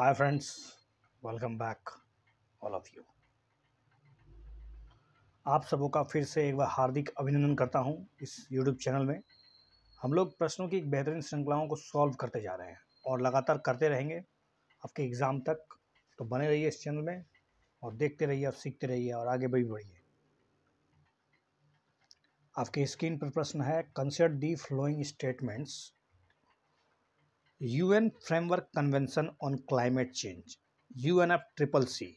hi friends welcome back all of you आप सबों का फिर से एक बार हार्दिक अभिनंदन करता हूं इस यूट्यूब चैनल में हम लोग प्रश्नों की एक बेहतरीन श्रृंखलाओं को सॉल्व करते जा रहे हैं और लगातार करते रहेंगे आपके एग्ज़ाम तक तो बने रहिए इस चैनल में और देखते रहिए और सीखते रहिए और आगे भी बढ़िए आपके स्क्रीन पर प्रश्न है consider the following statements UN Framework Convention on Climate Change UNFCCC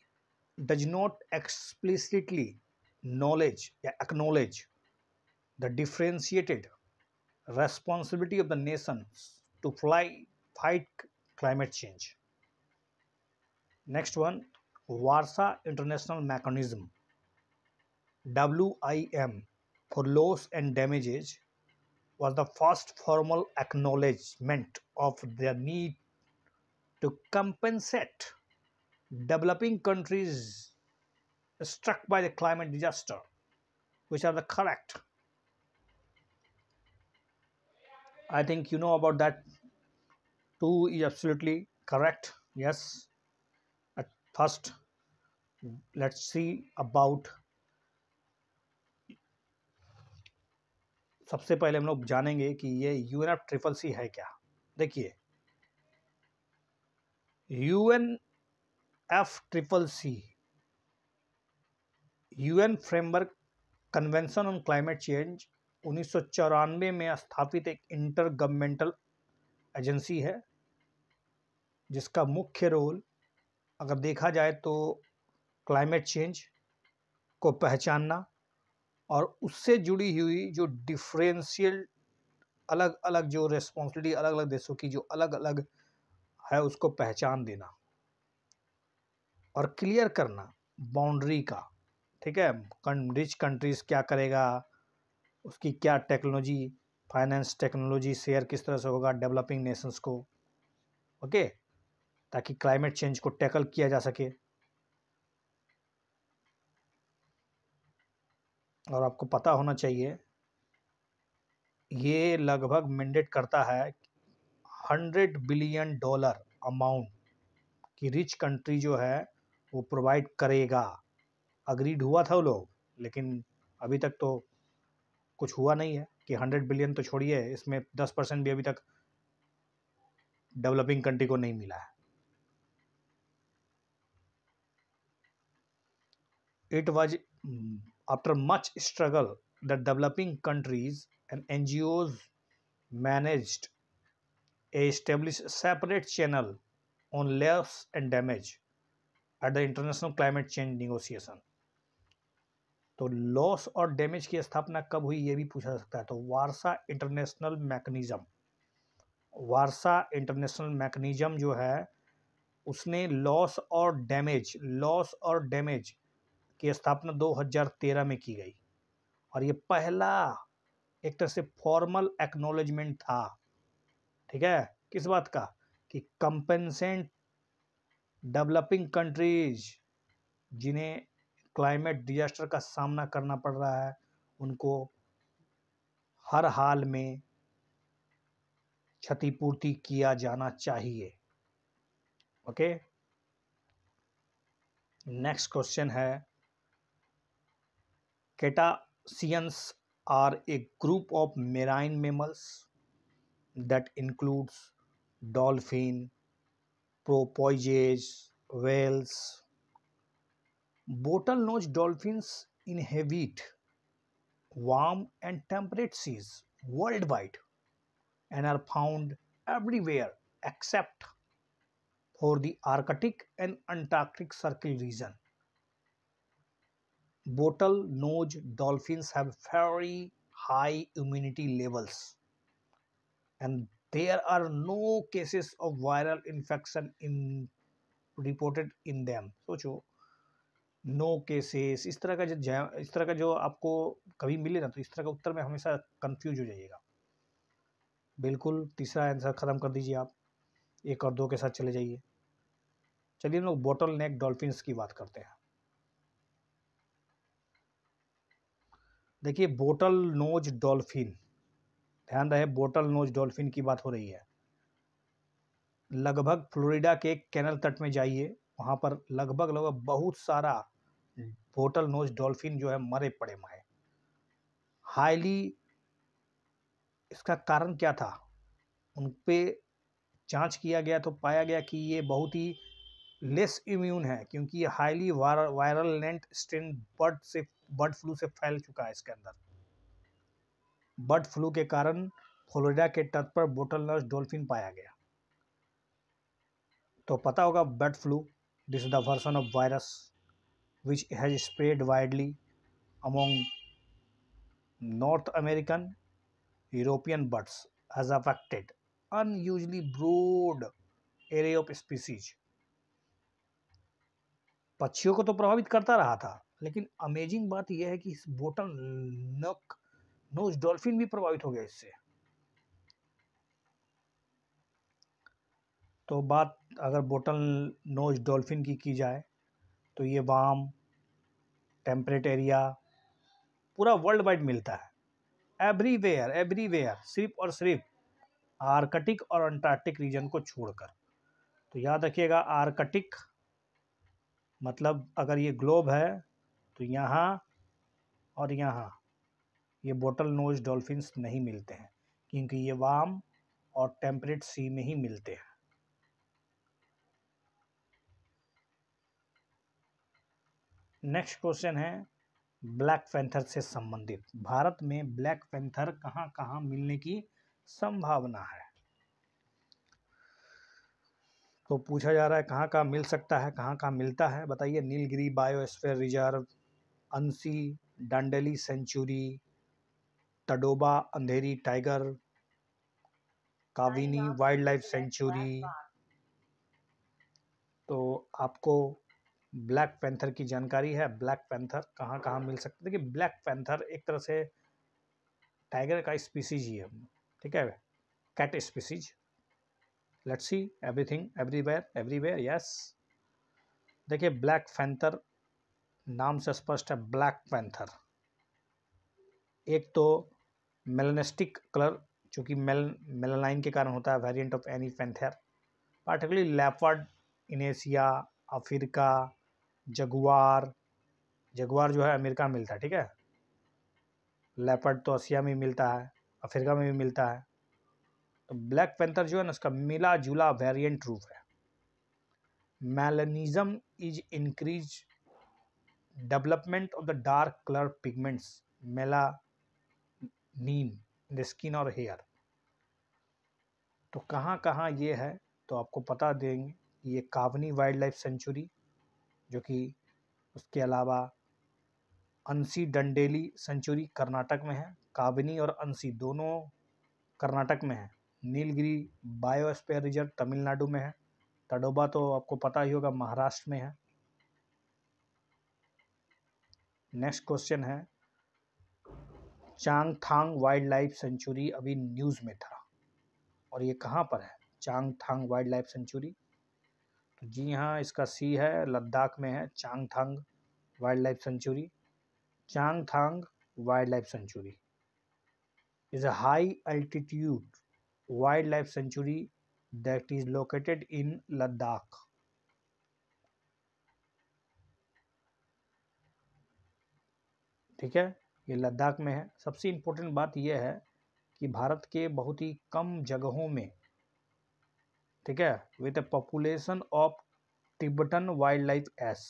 does not explicitly knowledge acknowledge the differentiated responsibility of the nations to fly, fight climate change. Next one, Warsaw International Mechanism WIM for loss and damages was the first formal acknowledgement of their need to compensate developing countries struck by the climate disaster, which are the correct. I think you know about that. Two is absolutely correct. Yes. At first, let's see about सबसे पहले हम लोग जानेंगे कि ये you N triple C है क्या देखिए U N F triple C N framework convention on climate change उन्नीस में स्थापित एक इंटर गवर्नमेंटल एजेंसी है जिसका मुख्य रोल अगर देखा जाए तो क्लाइमेट चेंज को पहचानना और उससे जुड़ी हुई जो डिफरेंशियल अलग अलग जो रेस्पॉन्सिबिलिटी अलग अलग देशों की जो अलग अलग है उसको पहचान देना और क्लियर करना बाउंड्री का ठीक है रिच कंट्रीज़ क्या करेगा उसकी क्या टेक्नोलॉजी फाइनेंस टेक्नोलॉजी शेयर किस तरह से होगा डेवलपिंग नेशंस को ओके ताकि क्लाइमेट चेंज को टैकल किया जा सके और आपको पता होना चाहिए ये लगभग मैंडेट करता है हंड्रेड बिलियन डॉलर अमाउंट की रिच कंट्री जो है वो प्रोवाइड करेगा अग्रीड हुआ था वो लोग लेकिन अभी तक तो कुछ हुआ नहीं है कि हंड्रेड बिलियन तो छोड़िए इसमें दस परसेंट भी अभी तक डेवलपिंग कंट्री को नहीं मिला है it was After much struggle, the developing countries and NGOs managed a establish a separate channel on loss and damage at the international climate change negotiation. तो लॉस और डैमेज की स्थापना कब हुई ये भी पूछा जा सकता है तो Warsaw international mechanism Warsaw international mechanism जो है उसने लॉस और डैमेज लॉस और डैमेज की स्थापना 2013 में की गई और ये पहला एक तरह से फॉर्मल एक्नोलेजमेंट था ठीक है किस बात का कि कंपेंसेंट डेवलपिंग कंट्रीज जिन्हें क्लाइमेट डिजास्टर का सामना करना पड़ रहा है उनको हर हाल में क्षतिपूर्ति किया जाना चाहिए ओके नेक्स्ट क्वेश्चन है Cetaceans are a group of marine mammals that includes dolphin, porpoises, whales. Bottlenose dolphins inhabit warm and temperate seas worldwide and are found everywhere except for the Arctic and Antarctic Circle region. Bottlenose dolphins have very high immunity levels and there are no cases of viral infection in reported सोचो no cases इस तरह का जो इस तरह का जो आपको कभी मिले ना तो इस तरह का उत्तर में हमेशा कंफ्यूज हो जाइएगा बिल्कुल तीसरा आंसर ख़त्म कर दीजिए आप एक और दो के साथ चले जाइए चलिए हम लोग बॉटल नेक डॉल्फिन्स की बात करते हैं देखिए बोटल नोज डॉल्फिन ध्यान रहे बोटल नोज डॉल्फिन की बात हो रही है लगभग फ्लोरिडा के कैनल तट में जाइए वहाँ पर लगभग लगभग बहुत सारा बोटल नोज डॉल्फिन जो है मरे पड़े माए हाईली इसका कारण क्या था उन पर जाँच किया गया तो पाया गया कि ये बहुत ही लेस इम्यून है क्योंकि ये highly virulent strain bird से बर्ड फ्लू से फैल चुका है इसके अंदर बर्ड फ्लू के कारण फ्लोरिडा के तट पर बोटल नर्स डोल्फिन पाया गया तो पता होगा bird flu this the version of virus which has spread widely among North American European birds has affected unusually broad area of species पक्षियों को तो प्रभावित करता रहा था लेकिन अमेजिंग बात यह है कि इस बोटल नक नोज डॉल्फिन भी प्रभावित हो गया इससे तो बात अगर बोटल नोज डॉल्फिन की की जाए तो ये वाम टेम्परेट एरिया पूरा वर्ल्ड वाइड मिलता है एवरीवेयर एवरीवेयर सिर्फ और सिर्फ आर्कटिक और अंटार्कटिक रीजन को छोड़कर तो याद रखिएगा आर्कटिक मतलब अगर ये ग्लोब है तो यहाँ और यहाँ ये बोटल नोज डॉल्फिन्स नहीं मिलते हैं क्योंकि ये वाम और टेम्परेट सी में ही मिलते हैं नेक्स्ट क्वेश्चन है ब्लैक पेंथर से संबंधित भारत में ब्लैक पेंथर कहाँ कहाँ मिलने की संभावना है तो पूछा जा रहा है कहाँ कहाँ मिल सकता है कहाँ कहाँ मिलता है बताइए Nilgiri biosphere reserve Anshi Dandeli sanctuary Tadoba Andhari tiger Kabini wild life sanctuary तो आपको ब्लैक पैंथर की जानकारी है ब्लैक पैंथर कहाँ कहाँ मिल सकते देखिए ब्लैक पैंथर एक तरह से टाइगर का स्पीसीज ही है ठीक है cat species let's see everything everywhere everywhere yes देखिए ब्लैक पैंथर नाम से स्पष्ट है ब्लैक पैंथर एक तो मेलनेस्टिक कलर जो कि मेल मेलानाइन के कारण होता है variant of any panther particularly leopard Asia Africa jaguar jaguar जो है अमेरिका में मिलता है ठीक है लेपर्ड तो एशिया में मिलता है अफ्रीका में भी मिलता है तो ब्लैक पेंथर जो है ना उसका मिला जुला वेरियंट रूप है melanism is increase development of the dark color pigments melanin in the skin or hair तो कहाँ कहाँ ये है तो आपको पता देंगे ये कावनी वाइल्ड लाइफ सेंचुरी जो कि उसके अलावा अंसी डंडेली सेंचुरी कर्नाटक में है कावनी और अंसी दोनों कर्नाटक में है नीलगिरी बायोस्पेयर रिजर्व तमिलनाडु में है तडोबा तो आपको पता ही होगा महाराष्ट्र में है नेक्स्ट क्वेश्चन है थांग वाइल्ड लाइफ सेंचुरी अभी न्यूज़ में था और ये कहाँ पर है थांग वाइल्ड लाइफ सेंचुरी तो जी हाँ इसका सी है लद्दाख में है Changthang wild life sanctuary Changthang wild life sanctuary is a high altitude wild life sanctuary that is located in Ladakh ठीक है ये लद्दाख में है सबसे इम्पोर्टेंट बात यह है कि भारत के बहुत ही कम जगहों में ठीक है with population of Tibetan wild life as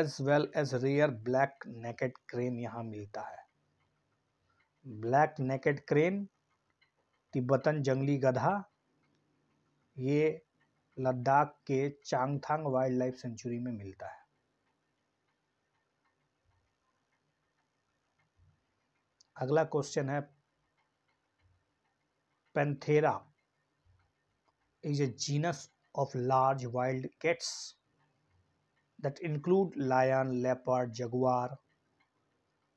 as well as rare black necked crane यहाँ मिलता है ब्लैक नेकेड क्रेन तिब्बतन जंगली गधा ये लद्दाख के चांगथांग वाइल्ड लाइफ सेंचुरी में मिलता है अगला क्वेश्चन है Panthera is a genus of large wild cats that include lion leopard jaguar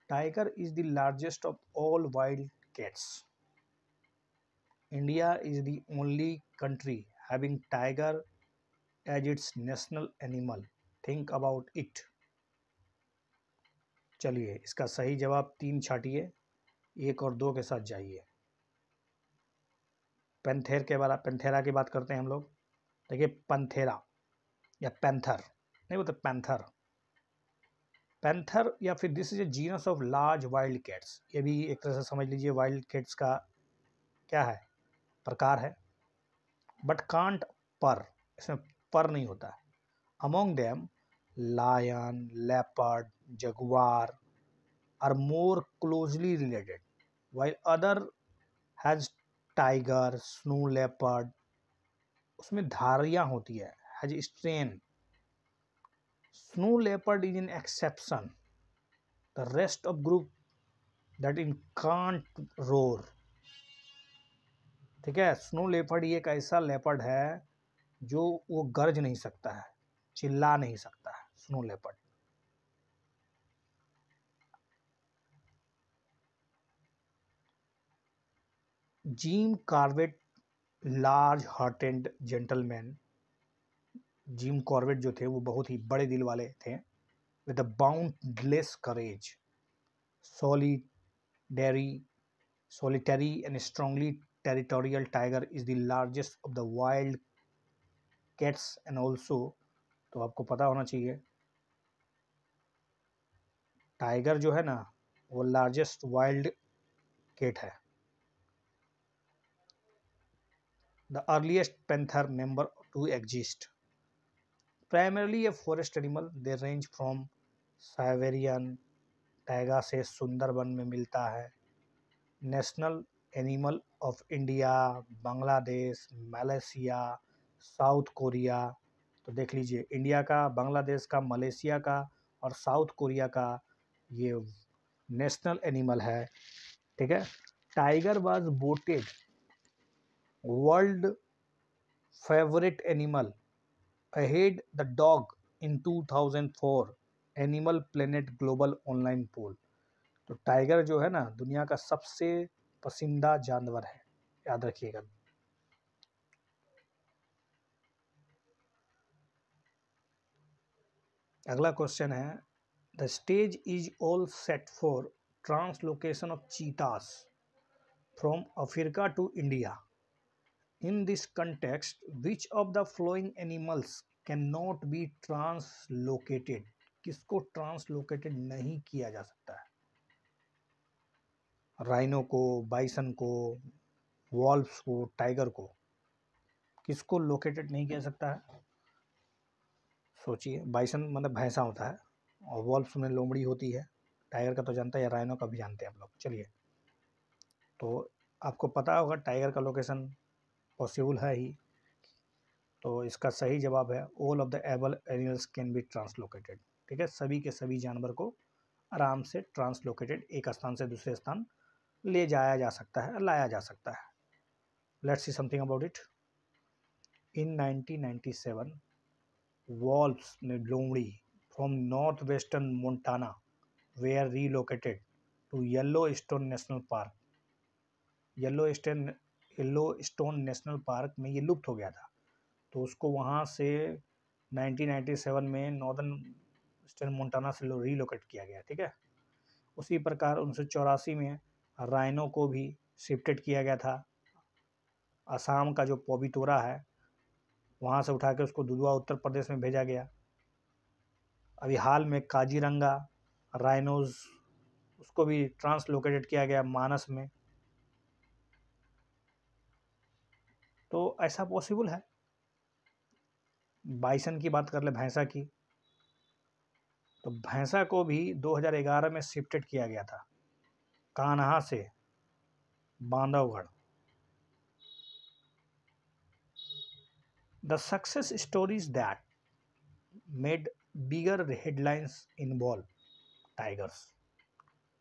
tiger is the largest of all wild cats India is the only country having tiger as its national animal think about it चलिए इसका सही जवाब तीन छाटिए एक और दो के साथ जाइए पेंथेर के बारे पेंथेरा की बात करते हैं हम लोग देखिए पंथेरा या पैंथर नहीं बोलते पैंथर पैंथर या फिर this is a genus of large wild cats ये भी एक तरह से समझ लीजिए वाइल्ड कैट्स का क्या है प्रकार है बट कांट पर इसमें पर नहीं होता है among them lion leopard jaguar are more closely related while other has tiger snow leopard उसमें धारियाँ होती है has strain snow leopard is in exception the rest of group that in can't roar ठीक है स्नो लेपर्ड ये एक ऐसा leopard है जो वो गरज नहीं सकता है चिल्ला नहीं सकता है snow leopard Jim Corbett large heart and gentleman Jim Corbett जो थे वो बहुत ही बड़े दिल वाले थे with a boundless courage solidary solitary and strongly territorial tiger is the largest of the wild cats and also तो आपको पता होना चाहिए टाइगर जो है ना वो लार्जेस्ट वाइल्ड कैट है the earliest panther member to exist primarily a forest animal they range from Siberian taiga से सुंदरबन में मिलता है national animal of India Bangladesh Malaysia South Korea तो देख लीजिए इंडिया का बांग्लादेश का मलेशिया का और साउथ कोरिया का ये नेशनल एनिमल है ठीक है tiger was voted world favourite animal ahead the dog in 2004 Animal Planet global online poll तो टाइगर जो है ना दुनिया का सबसे पसंदीदा जानवर है याद रखिएगा अगला क्वेश्चन है the stage is all set for translocation of cheetahs from Africa to India In this context, which of the following animals cannot be translocated? किसको ट्रांसलोकेटेड नहीं किया जा सकता है राइनो को बाइसन को वॉल्व्स को टाइगर को किसको लोकेटेड नहीं किया सकता है सोचिए बाइसन मतलब भैंसा होता है और वॉल्फ्स में लोमड़ी होती है टाइगर का तो जानता है या राइनो का भी जानते हैं हम लोग चलिए तो आपको पता होगा टाइगर का लोकेशन पॉसिबल है ही तो इसका सही जवाब है all of the able animals can be translocated ठीक है सभी के सभी जानवर को आराम से ट्रांसलोकेटेड एक स्थान से दूसरे स्थान ले जाया जा सकता है लाया जा सकता है let's see something about it in 1997 wolves ने लोमड़ी from north western Montana they are relocated to Yellowstone national park Yellowstone Yellowstone national park में ये लुप्त हो गया था तो उसको वहाँ से 1997 में नॉर्दर्न ईस्टर्न मोन्टाना से रीलोकेट किया गया ठीक है उसी प्रकार उन्नीस में रायनो को भी शिफ्टेड किया गया था असम का जो पोबीतोरा है वहाँ से उठा के उसको दुदुआ उत्तर प्रदेश में भेजा गया अभी हाल में काजीरंगा राइनोज उसको भी ट्रांसलोकेटेड किया गया मानस में तो ऐसा पॉसिबल है बाइसन की बात कर ले भैंसा की तो भैंसा को भी 2011 में शिफ्टेड किया गया था कान्हा से Bandhavgarh the success stories that made bigger headlines involve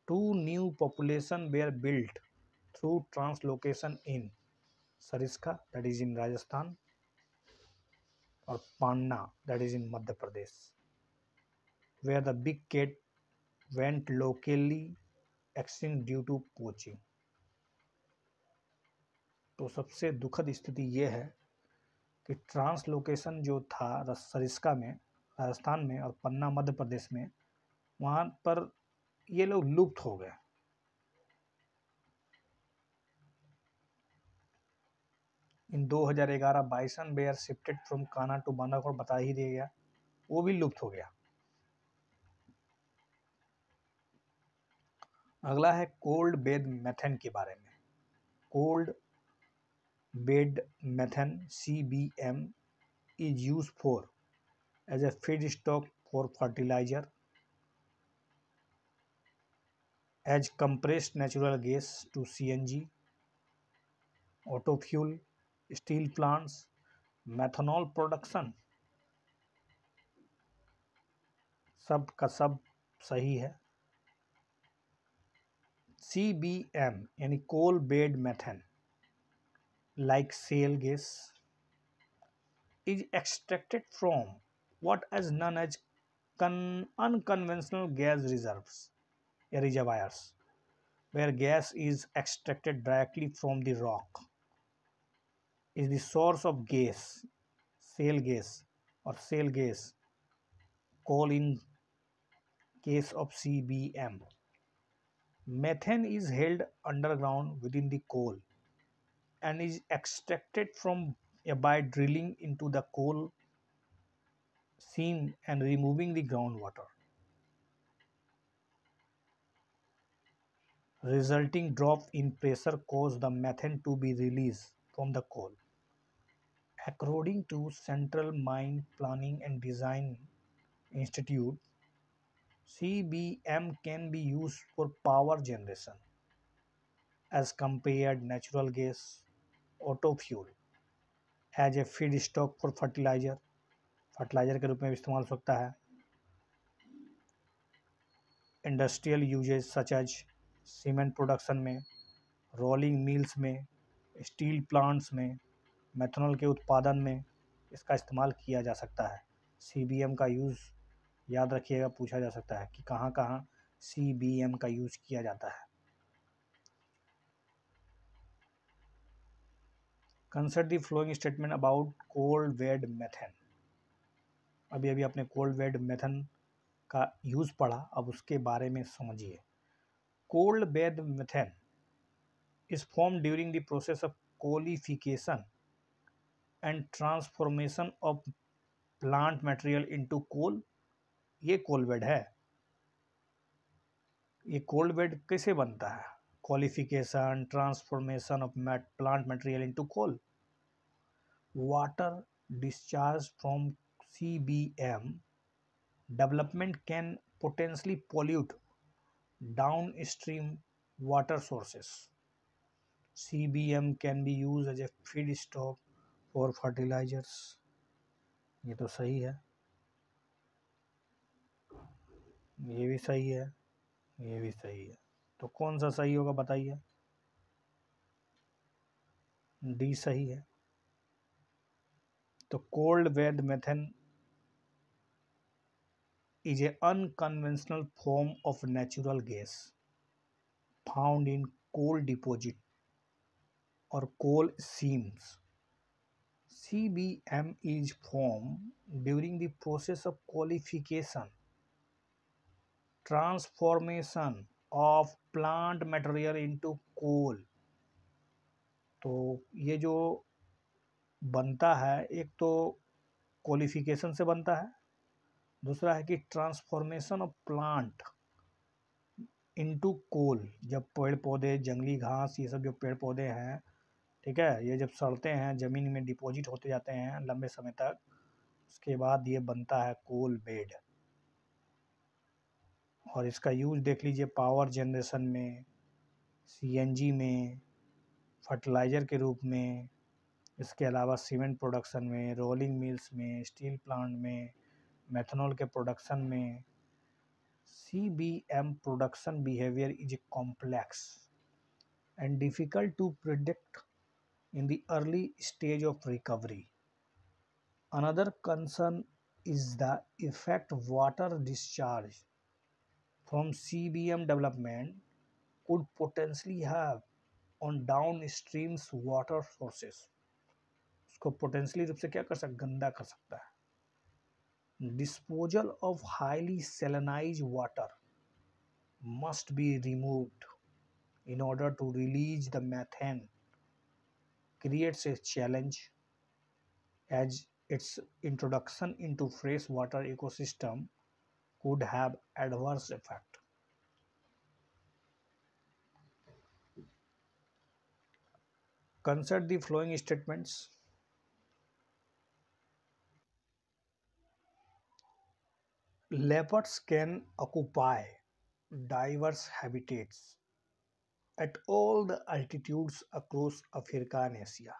two new population were built through translocation in 2011 Sariska that is in Rajasthan और Panna that is in Madhya Pradesh they are the big cat went locally extinct due to poaching तो सबसे दुखद स्थिति यह है कि translocation जो था सरिस्का में राजस्थान में और पन्ना मध्य प्रदेश में वहाँ पर ये लोग लुप्त हो गए in 2011 bison were shifted from Kanha to Banakot बता ही दिया गया वो भी लुप्त हो गया अगला है कोल्ड बेड मेथन के बारे में coal bed methane C B M is use for as a feed stock for fertiliser as compressed natural gas to C N G auto fuel steel plants methanol production सब का सब सही है सी बी एम यानी coal bed methane like shale gas is extracted from what as known as unconventional gas reserve या reservoirs where gas is extracted directly from the rock is the source of gas, shale gas or shale gas, coal in case of CBM. Methane is held underground within the coal and is extracted from by drilling into the coal seam and removing the groundwater. Resulting drop in pressure cause the methane to be released from the coal. According to Central Mine Planning and Design Institute, CBM can be used for power generation as compared natural gas, auto fuel, as a feed stock for fertiliser fertiliser के रूप में भी इस्तेमाल हो सकता है industrial usages such as cement production में rolling mills में स्टील प्लांट्स में मेथनॉल के उत्पादन में इसका इस्तेमाल किया जा सकता है सी का यूज़ याद रखिएगा पूछा जा सकता है कि कहाँ कहाँ सी का यूज़ किया जाता है consider the following statement about coal bed methane अभी अभी आपने कोल्ड वेड मेथन का यूज़ पढ़ा अब उसके बारे में समझिए coal bed methane is form during the process of coalification and transformation of plant material into coal ये कोल बेड है ये कोल्ड बेड कैसे बनता है coalification transformation of plant material into coal water discharge from C B M development can potentially pollute downstream B M can be use as a feed stock और fertilisers ये तो सही है ये भी सही है ये भी सही है तो कौन सा सही होगा बताइए डी सही है तो coal bed methane is a unconventional form of natural gas found in coal deposit और coal seams CBM is formed during the process of qualification, transformation of plant material into coal. तो ये जो बनता है एक तो क्वालिफिकेशन से बनता है दूसरा है कि transformation of plant into coal जब पेड़ पौधे जंगली घास ये सब जो पेड़ पौधे हैं ठीक है ये जब सड़ते हैं ज़मीन में डिपॉजिट होते जाते हैं लंबे समय तक उसके बाद ये बनता है कोल बेड और इसका यूज देख लीजिए पावर जनरेशन में सीएनजी में फर्टिलाइज़र के रूप में इसके अलावा सीमेंट प्रोडक्शन में रोलिंग मिल्स में स्टील प्लांट में मेथनॉल के प्रोडक्शन में C B M production behaviour is a complex and difficult to predict in the early stage of recovery. Another concern is the effect water discharge from CBM development could potentially have on downstream water sources. उसको potentially रूप से क्या कर सकता गंदा कर सकता है disposal of highly salinised water must be removed in order to release the methane creates a challenge as its introduction into freshwater ecosystem could have adverse effect. Consider the following statements. Leopards can occupy diverse habitats at all the altitudes across Africa and Asia.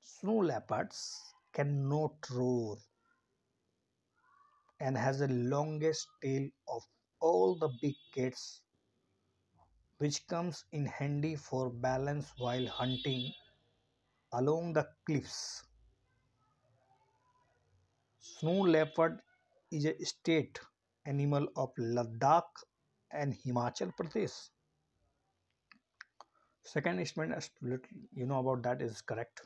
Snow leopards cannot roar and has the longest tail of all the big cats which comes in handy for balance while hunting along the cliffs. Snow leopard is a state animal of Ladakh and Himachal Pradesh. second statement absolutely you know about that is correct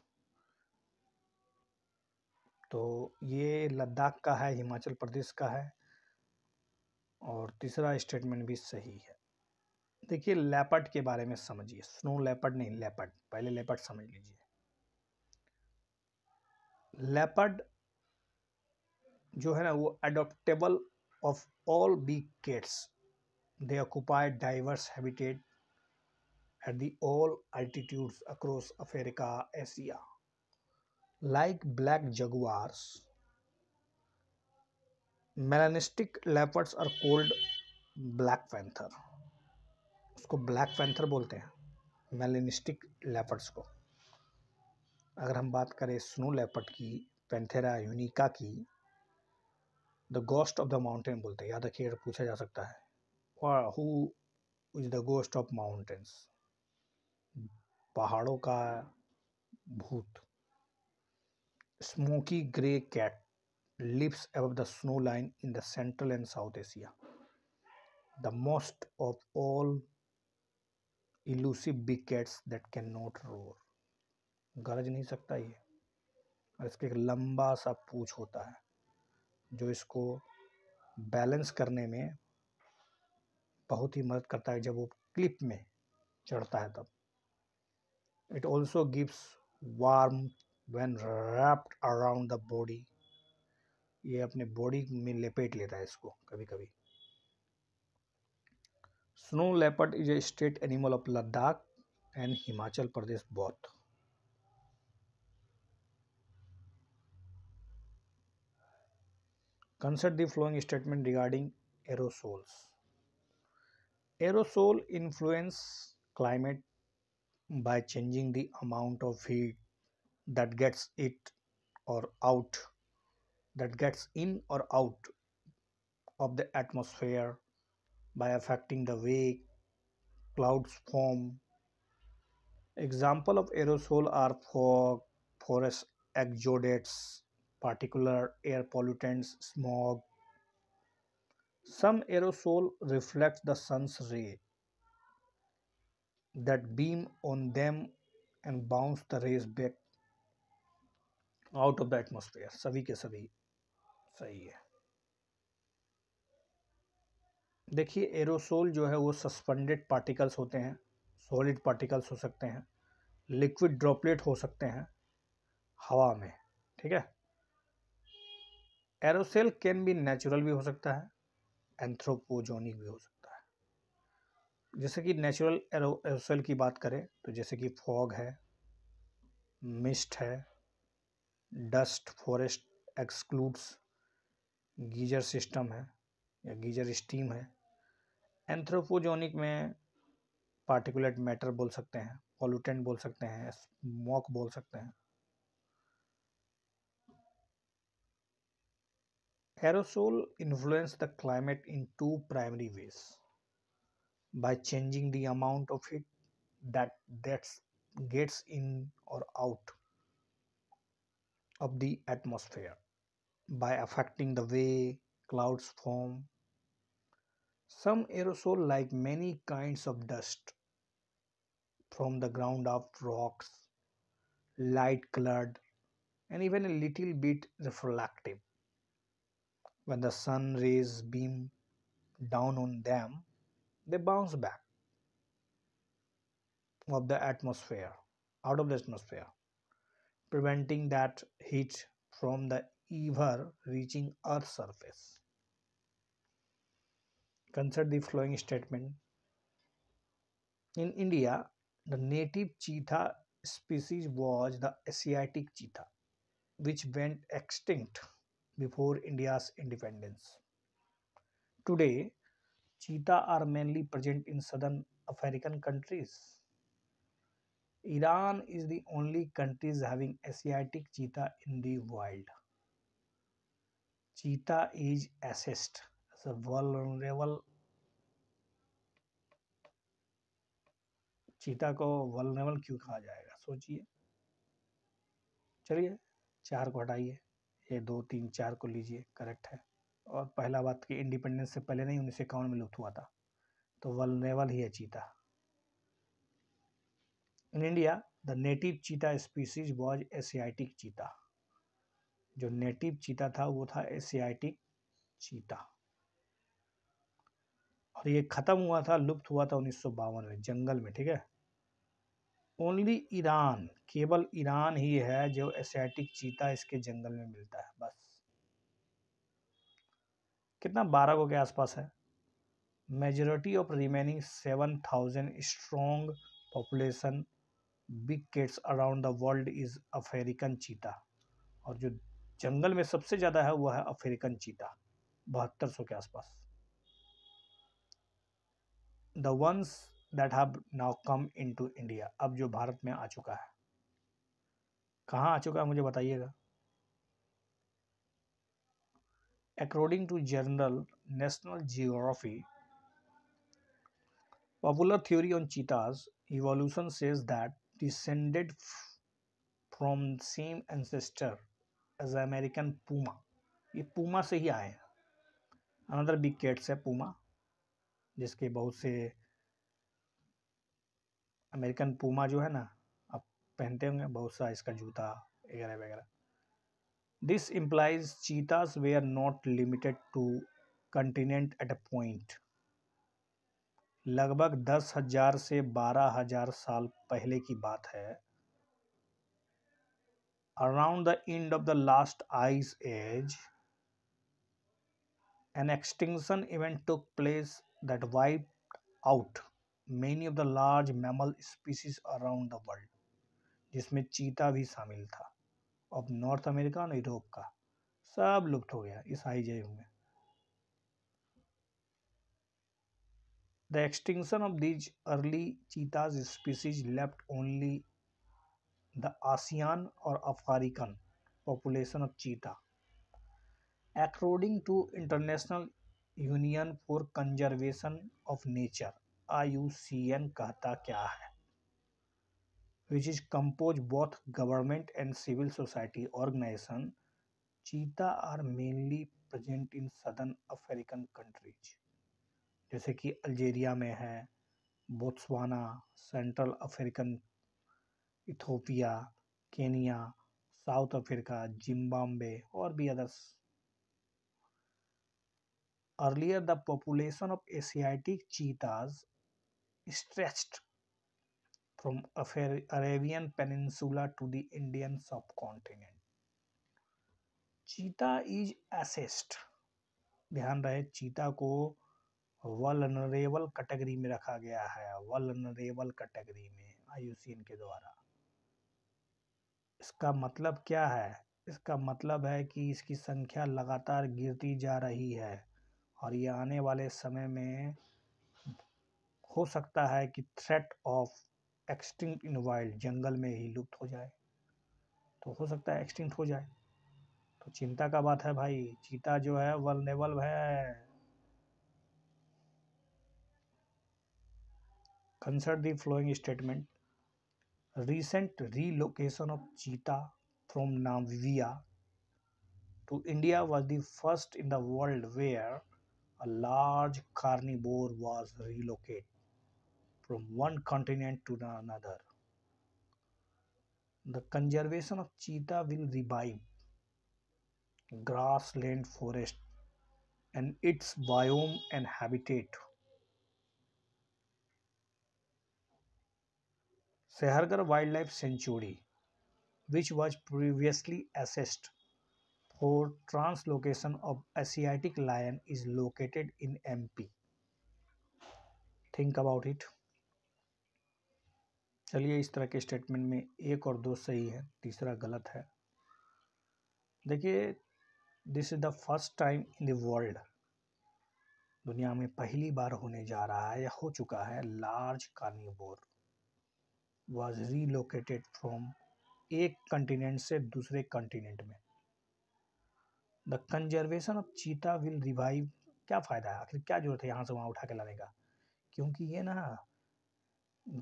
तो ये लद्दाख का है हिमाचल प्रदेश का है और तीसरा statement भी सही है देखिए लेपट के बारे में समझिए स्नो लेपट नहीं लेपट पहले लेपट समझ लीजिए लेपट जो है ना वो adaptable of all big cats they occupied diverse habitat at the all altitudes across Africa, Asia. Like black jaguars, melanistic leopards are called black panther. उसको ब्लैक पैंथर बोलते हैं मेलिनिस्टिक लेपर्ड्स को अगर हम बात करें स्नो लेपर्ड की Panthera uncia की the ghost of the mountain बोलते हैं याद रखिए पूछा जा सकता है who is the ghost of mountains पहाड़ों का भूत smoky grey cat leaps above the snow line in the central and South Asia the most of all elusive big cats that can not roar गरज नहीं सकता ये और इसके एक लंबा सा पूछ होता है जो इसको बैलेंस करने में बहुत ही मदद करता है जब वो क्लिप में चढ़ता है तब तो। It also gives warmth when wrapped around the body. ये अपने बॉडी में लपेट लेता है इसको कभी कभी snow leopard is a state animal of Ladakh and Himachal Pradesh बौद्ध Consider the following statement regarding aerosols. Aerosol influence climate by changing the amount of heat that gets it or out that gets in or out of the atmosphere by affecting the way clouds form example of aerosol are fog forest exudates particular air pollutants smog some aerosol reflects the sun's ray that beam on them and bounce the rays back out of the atmosphere सभी के सभी सही है देखिए aerosol जो है वो suspended particles होते हैं सॉलिड पार्टिकल्स हो सकते हैं लिक्विड ड्रॉपलेट हो सकते हैं हवा में ठीक है एरोसेल कैन भी नेचुरल भी हो सकता है एंथ्रोपोजोनिक भी हो सकता है जैसे कि नेचुरल एरोसोल की बात करें तो जैसे कि फॉग है मिस्ट है dust forest excludes geyser system है या गीजर स्टीम है एंथ्रोपोजोनिक में पार्टिकुलेट मैटर बोल सकते हैं पॉल्यूटेंट बोल सकते हैं स्मोक बोल सकते हैं aerosol influence the climate in two primary ways by changing the amount of heat that that gets in or out of the atmosphere by affecting the way clouds form some aerosol like many kinds of dust from the ground up rocks light colored and even a little bit reflective when the sun rays beam down on them they bounce back of the atmosphere out of the atmosphere preventing that heat from the ever reaching earth's surface consider the following statement in india the native cheetah species was the asiatic cheetah which went extinct before india's independence today cheetah are mainly present in southern African countries Iran is the only countries having Asiatic cheetah in the world cheetah is assessed as a cheetah को vulnerable क्यों कहा जाएगा सोचिए चलिए चार को हटाइए ये दो तीन चार को लीजिए करेक्ट है और पहला बात कि इंडिपेंडेंस से पहले नहीं उन्नीस सौ में लुप्त हुआ था तो वलनेवल ही है cheetah in India the native cheetah species was Asiatic cheetah जो नेटिव चीता था वो था एशियाटिक चीता और ये ख़त्म हुआ था लुप्त हुआ था उन्नीस में जंगल में ठीक है ओनली ईरान केवल ईरान ही है जो एशियाटिक चीता इसके जंगल में मिलता है बस कितना बारह को के आसपास है majority of remaining seven thousand strong population big cats around the world is African cheetah और जो जंगल में सबसे ज़्यादा है वह है अफ्रीकन चीता बहत्तर सौ के आसपास the ones that have now come into India अब जो भारत में आ चुका है कहाँ आ चुका है मुझे बताइएगा According to journal National Geography, popular theory on cheetahs evolution says that descended from same ancestor as American puma. ये पूमा से ही आए हैं अनदर बिग कैट्स है पूमा जिसके बहुत से अमेरिकन पूमा जो है ना आप पहनते होंगे बहुत सा इसका जूता वगैरह वगैरह this this cheetahs they are not limited to continent at a point लगभग दस हजार से बारह हजार साल पहले की बात है around the end of the last ice age an extinction event took place that wipe out many of the large mammal species around the world जिसमें चीता भी शामिल था ऑफ नॉर्थ अमेरिका और यूरोप का सब लुप्त हो गया इस जय में the extinction of these early cheetahs species left only the Asian और African population of cheetah according to international union for conservation of nature iucn कहता क्या है which is compose both government and civil society organisation cheetah are mainly present in southern African countries जैसे कि Algeria में है Botswana central African Ethiopia Kenya south Africa Zimbabwe और भी others earlier the population of Asiatic cheetahs stretched from Arabian Peninsula to the Indian subcontinent. Cheetah is assessed ध्यान रहे चीता को वलनरेबल कैटेगरी में रखा गया है वलनरेबल कैटेगरी में आयुसीन के द्वारा इसका मतलब क्या है इसका मतलब है कि इसकी संख्या लगातार गिरती जा रही है और ये आने वाले समय में हो सकता है कि threat of extinct in wild जंगल में ही लुप्त हो जाए तो हो सकता है एक्सटिंग हो जाए तो चिंता का बात है भाई चीता जो है वलनेबल है consider the following statement recent relocation of cheetah from Namibia to India was the first in the world where a large carnivore was relocate from one continent to another. The conservation of cheetah will revive grassland forest and its biome and habitat. Sehargar Wildlife Sanctuary, which was previously assessed for translocation of Asiatic lion, is located in MP. Think about it. चलिए इस तरह के statement में एक और दो सही है तीसरा गलत है देखिए this is the first time in the world दुनिया में पहली बार होने जा रहा है या हो चुका है large carnivore was relocated from एक कंटिनेंट से दूसरे कंटिनेंट में the conservation of cheetah will revive क्या फ़ायदा है आखिर क्या जरूरत है यहाँ से वहाँ उठा के लाने का क्योंकि ये ना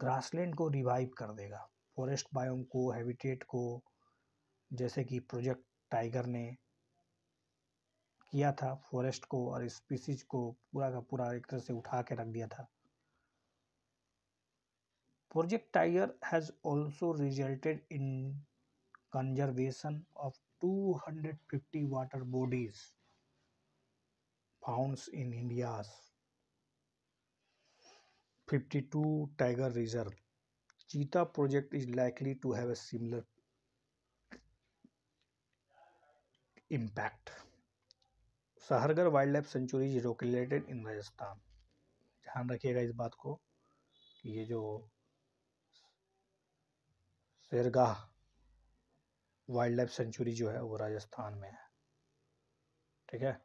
ग्रासलैंड को रिवाइव कर देगा फॉरेस्ट बायोम को हैबिटेट को जैसे कि प्रोजेक्ट टाइगर ने किया था फॉरेस्ट को और स्पीसीज को पूरा का पूरा एक तरह से उठा के रख दिया था project tiger has also resulted in conservation of 250 water bodies founds in India 52 tiger reserve cheetah project is likely to have a similar impact Shergarh wild life sanctuary is located in Rajasthan ध्यान रखिएगा इस बात को कि ये जो शेरगाह वाइल्ड लाइफ सेंचुरी जो है वो राजस्थान में है ठीक है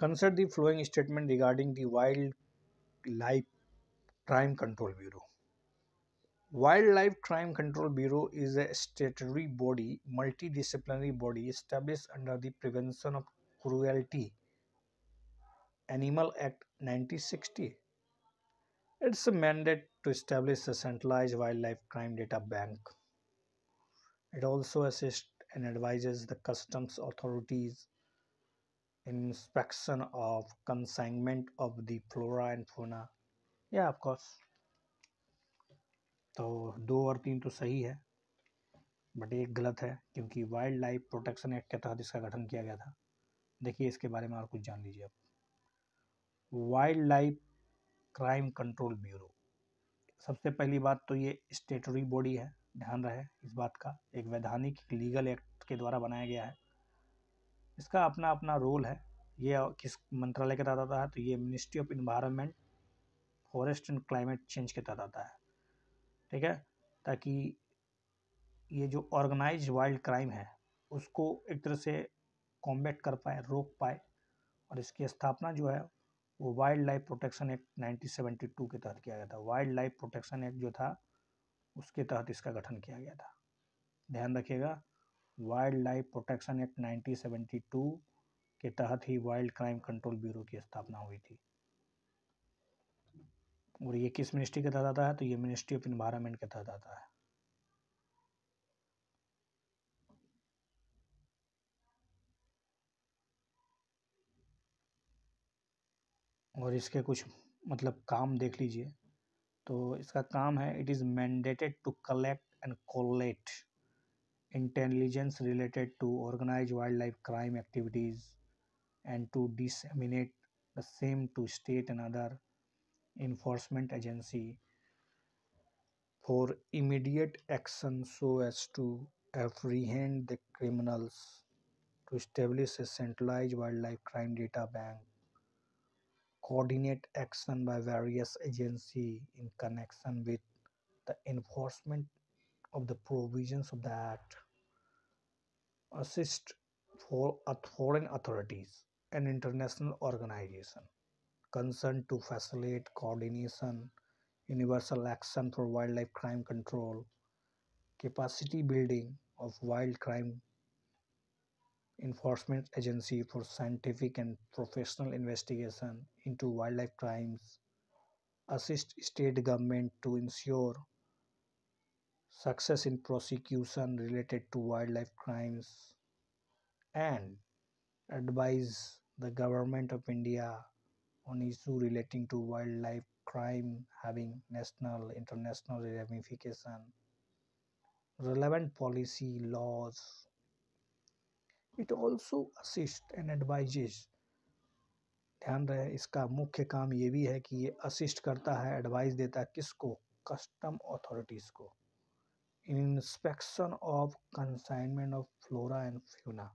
Consider the following statement regarding the Wildlife Crime Control Bureau. Wildlife Crime Control Bureau is a statutory body, multidisciplinary body established under the Prevention of Cruelty Animal Act 1960. It's a mandate to establish a centralized wildlife crime data bank. It also assists and advises the customs authorities inspection of consignment of the flora and fauna या of course तो दो और तीन तो सही है but एक गलत है क्योंकि वाइल्ड लाइफ प्रोटेक्शन एक्ट के तहत इसका गठन किया गया था देखिए इसके बारे में और कुछ जान लीजिए आप wildlife crime control bureau सबसे पहली बात तो ये स्टेटरी बॉडी है ध्यान रहे इस बात का एक वैधानिक लीगल एक्ट के द्वारा बनाया गया है इसका अपना अपना रोल है ये किस मंत्रालय के तहत आता है तो ये ministry of environment forest and climate change के तहत आता है ठीक है ताकि ये जो ऑर्गेनाइज वाइल्ड क्राइम है उसको एक तरह से कॉम्बैट कर पाए रोक पाए और इसकी स्थापना जो है वो wildlife protection act nineteen के तहत किया गया था वाइल्ड लाइफ प्रोटेक्शन एक्ट जो था उसके तहत इसका गठन किया गया था ध्यान रखिएगा वाइल्ड लाइफ प्रोटेक्शन एक्ट 1972 के तहत ही वाइल्ड क्राइम कंट्रोल ब्यूरो की स्थापना हुई थी और ये किस मिनिस्ट्री के तहत आता है तो ये मिनिस्ट्री ऑफ इन्वायरमेंट के तहत आता है और इसके कुछ मतलब काम देख लीजिए तो इसका काम है it is mandated to collect and collate intelligence related to organized wildlife crime activities and to disseminate the same to state and other enforcement agency for immediate action so as to apprehend the criminals to establish a centralized wildlife crime data bank coordinate action by various agency in connection with the enforcement of the provisions of the Act assist for foreign authorities and international organization concerned to facilitate coordination, universal action for wildlife crime control, capacity building of wild crime enforcement agency for scientific and professional investigation into wildlife crimes assist state government to ensure success in prosecution related to wildlife crimes and advise the government of India on issue relating to wildlife crime having national international ramification relevant policy laws it also assist and advises ध्यान रहे इसका मुख्य काम ये भी है कि ये असिस्ट करता है एडवाइस देता है किसको कस्टम अथॉरिटीज़ को inspection of consignment of flora and fauna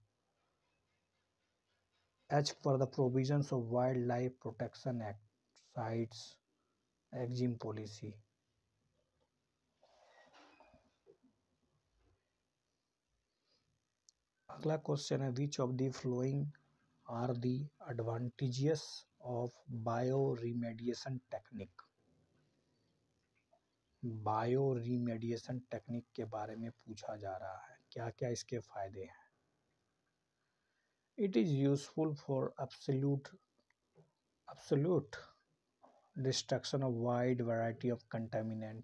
as per the provisions of wildlife protection act CITES EXIM policy अगला क्वेश्चन है which of the following are the advantages of bioremediation technique bioremediation technique के बारे में पूछा जा रहा है क्या क्या इसके फ़ायदे हैं it is useful for absolute absolute destruction of wide variety of contaminant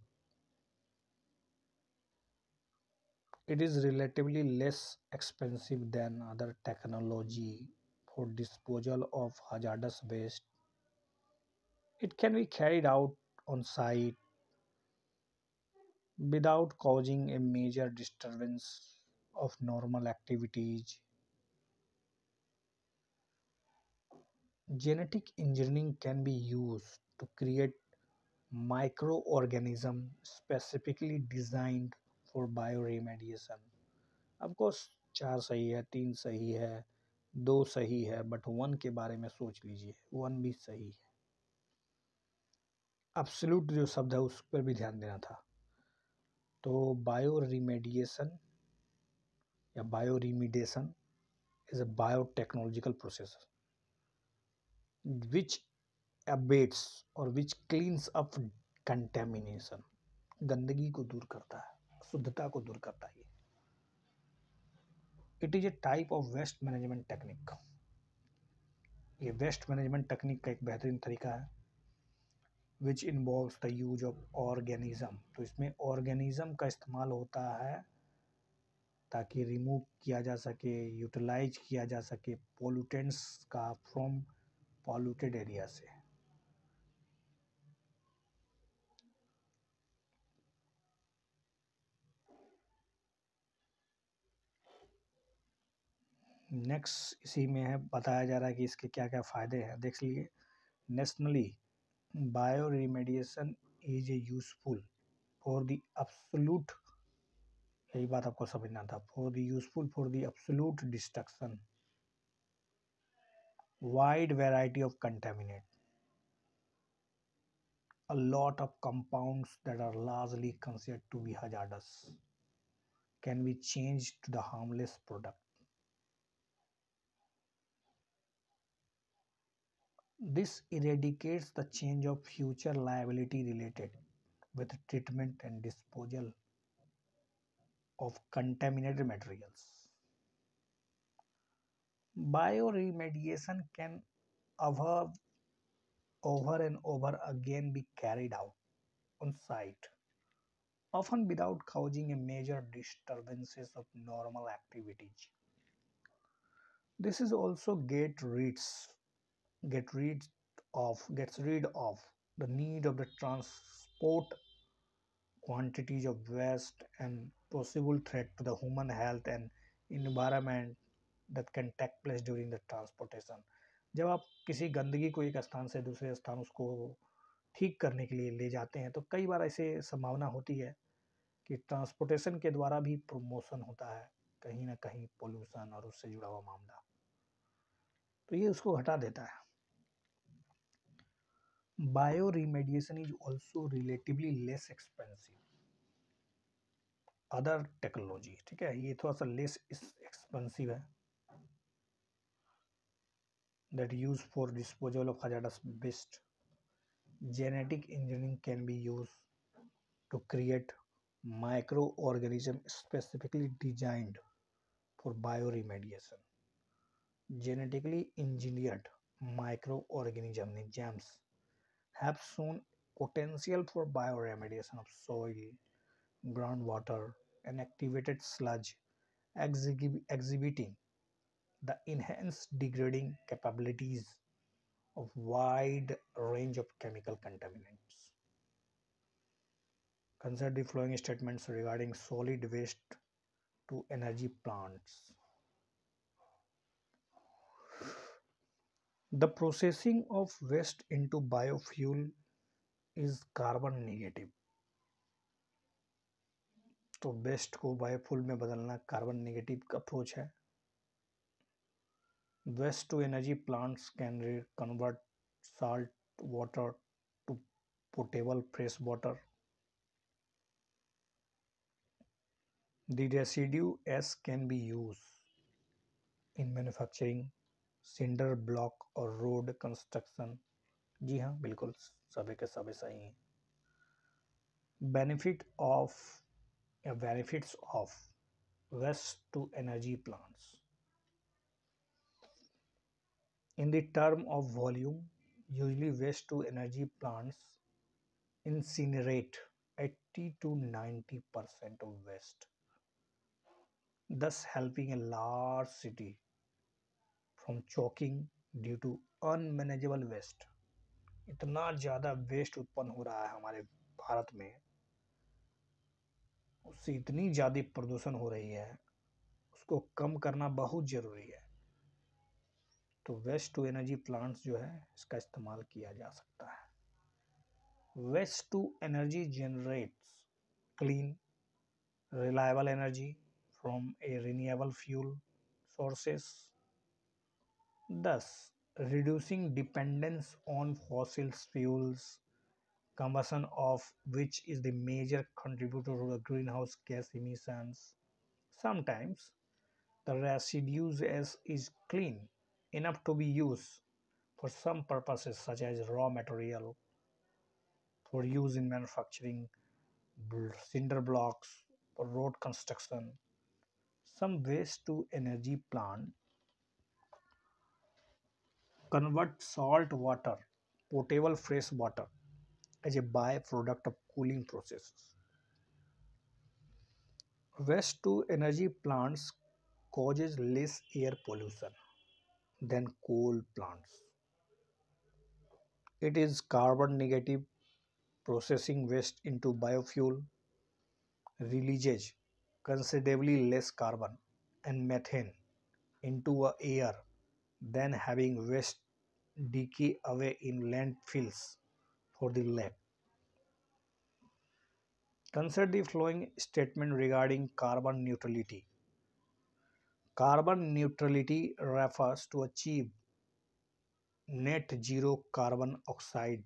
it is relatively less expensive than other technology for disposal of hazardous waste it can be carried out on site without causing a major disturbance of normal activities. Genetic engineering can be used to create microorganism specifically designed for bioremediation. Of course, चार सही है तीन सही है दो सही है but one के बारे में सोच लीजिए वन भी सही है अब्सोल्यूट जो शब्द है उस पर भी ध्यान देना था तो बायो रिमेडिएशन या bioremediation is a biotechnological process which abates और विच क्लीन्स अप कंटेमिनेशन गंदगी को दूर करता है शुद्धता को दूर करता है it is a type of waste management technique ये वेस्ट मैनेजमेंट टेक्निक का एक बेहतरीन तरीका है which involve the use of organism तो इसमें ऑर्गेनिज्म का इस्तेमाल होता है ताकि रिमूव किया जा सके यूटिलाइज किया जा सके पोलूटेंट्स का फ्रॉम पॉल्यूटेड एरिया से नेक्स्ट इसी में है बताया जा रहा है कि इसके क्या क्या फ़ायदे हैं देख लीजिए nationally bioremediation is useful for the absolute यही बात आपको समझना था for the useful for the absolute destruction wide variety of contaminate a lot of compounds that are largely considered to be hazardous can be changed to the harmless product This eradicates the change of future liability related with treatment and disposal of contaminated materials. Bioremediation can over, over and over again be carried out on site, often without causing a major disturbances of normal activities. This is also gate reads get rid of gets rid of the need of the transport quantities of waste and possible threat to the human health and environment that can take place during the transportation जब आप किसी गंदगी को एक स्थान से दूसरे स्थान उसको ठीक करने के लिए ले जाते हैं तो कई बार ऐसे संभावना होती है कि ट्रांसपोर्टेशन के द्वारा भी प्रमोशन होता है कहीं ना कहीं पोल्यूशन और उससे जुड़ा हुआ मामला तो ये उसको हटा देता है bioremediation is also relatively less expensive other technology ठीक है ये थोड़ा सा लेस एक्सपेंसिव है that used for disposal of hazardous waste. Genetic engineering can be used to create microorganisms specifically designed for bioremediation. Genetically engineered microorganisms, germs, have shown potential for bioremediation of soil, groundwater, and activated sludge, exhibiting the enhanced degrading capabilities of wide range of chemical contaminants. Consider the following statements regarding solid waste to energy plants. The processing of waste into biofuel is carbon negative तो waste को biofuel में बदलना carbon negative approach है waste to energy plants can reconvert salt water to potable fresh water the residues can be use in manufacturing cinder block और road construction जी हाँ बिल्कुल सभी के सभी सही हैं benefit of benefits of waste to energy plants in the term of volume usually waste to energy plants incinerate eighty to ninety percent of waste thus helping a large city from choking due to unmanageable waste इतना ज़्यादा waste उत्पन्न हो रहा है हमारे भारत में उससे इतनी ज़्यादा प्रदूषण हो रही है उसको कम करना बहुत ज़रूरी है तो वेस्ट टू एनर्जी प्लांट्स जो है इसका इस्तेमाल किया जा सकता है waste to energy generates clean reliable energy from a renewable fuel sources Thus, reducing dependence on fossil fuels, combustion of which is the major contributor to the greenhouse gas emissions. Sometimes the residues as is clean enough to be used for some purposes such as raw material for use in manufacturing cinder blocks for road construction some waste to energy plant convert salt water, potable fresh water, as a byproduct of cooling processes. Waste to energy plants causes less air pollution than coal plants. It is carbon negative processing waste into biofuel releases considerably less carbon and methane into air than having waste decay away in landfills for the lake. Consider the following statement regarding carbon neutrality. Carbon neutrality refers to achieve net zero carbon oxide